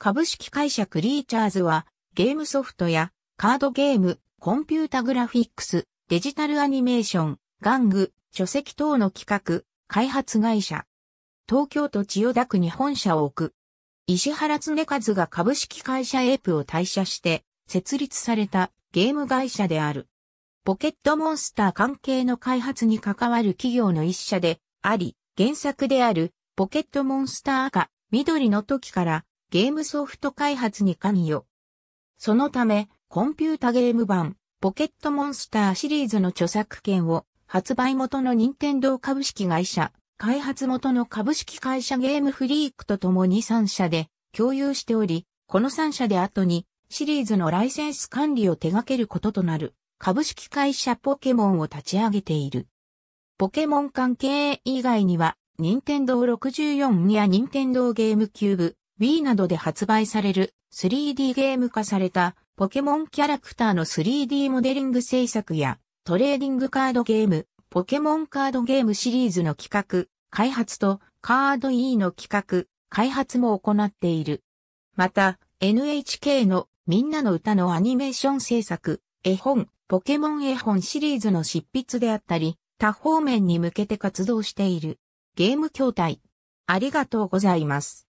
株式会社クリーチャーズは、ゲームソフトや、カードゲーム、コンピュータグラフィックス、デジタルアニメーション、玩具、書籍等の企画、開発会社。東京都千代田区に本社を置く。石原恒和が株式会社エープを退社して、設立されたゲーム会社である。ポケットモンスター関係の開発に関わる企業の一社であり、原作であるポケットモンスター赤、緑の時からゲームソフト開発に関与。そのため、コンピュータゲーム版、ポケットモンスターシリーズの著作権を、発売元の任天堂株式会社、開発元の株式会社ゲームフリークと共に3社で共有しており、この3社で後にシリーズのライセンス管理を手掛けることとなる株式会社ポケモンを立ち上げている。ポケモン関係以外には、任天堂64や任天堂ゲームキューブ、Wii などで発売される 3D ゲーム化されたポケモンキャラクターの 3D モデリング制作やトレーディングカードゲーム、ポケモンカードゲームシリーズの企画、開発とカード E の企画、開発も行っている。また、NHK のみんなの歌のアニメーション制作、絵本、ポケモン絵本シリーズの執筆であったり、多方面に向けて活動している。ゲーム筐体。ありがとうございます。